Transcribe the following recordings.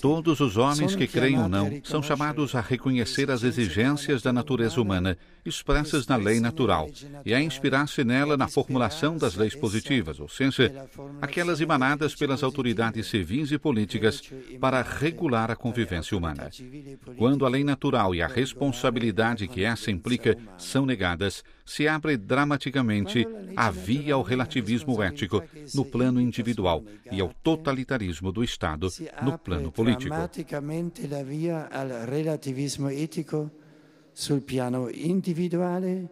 Todos os homens que creem ou não são chamados a reconhecer as exigências da natureza humana expressas na lei natural e a inspirar-se nela na formulação das leis positivas, ou seja, aquelas emanadas pelas autoridades civis e políticas para regular a convivência humana. Quando a lei natural e a responsabilidade que essa implica são negadas, se abre dramaticamente a via ao relativismo ético no plano individual e ao totalitarismo do Estado no plano político. Dramaticamente a via ao relativismo ético sul piano individuale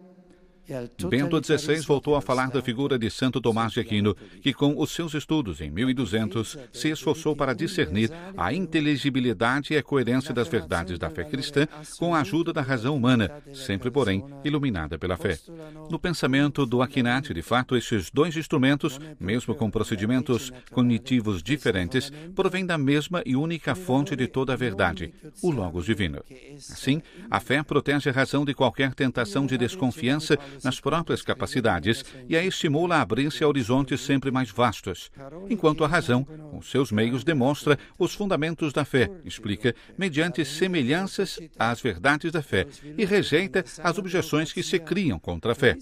é, Bento XVI voltou a falar da figura de Santo Tomás de Aquino, é que com os seus estudos em 1200 é se esforçou para discernir a inteligibilidade e a coerência das verdades da fé cristã com a ajuda da razão humana, sempre, porém, iluminada pela fé. No pensamento do Aquinate, de fato, esses dois instrumentos, mesmo com procedimentos cognitivos diferentes, provêm da mesma e única fonte de toda a verdade, o Logos Divino. Assim, a fé protege a razão de qualquer tentação de desconfiança nas próprias capacidades e a estimula a abrir-se a horizontes sempre mais vastos. Enquanto a razão, com seus meios, demonstra os fundamentos da fé, explica, mediante semelhanças às verdades da fé e rejeita as objeções que se criam contra a fé.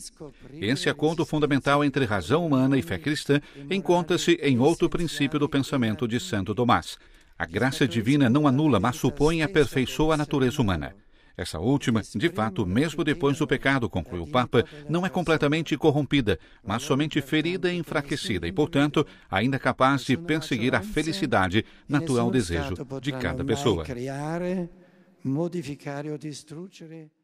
Esse acordo fundamental entre razão humana e fé cristã encontra-se em outro princípio do pensamento de Santo Tomás. A graça divina não anula, mas supõe e aperfeiçoa a natureza humana. Essa última, de fato, mesmo depois do pecado, concluiu o Papa, não é, é completamente corrompida, mas somente ferida e enfraquecida e, portanto, ainda capaz de é perseguir a felicidade natural desejo de cada pessoa. modificare o distruggere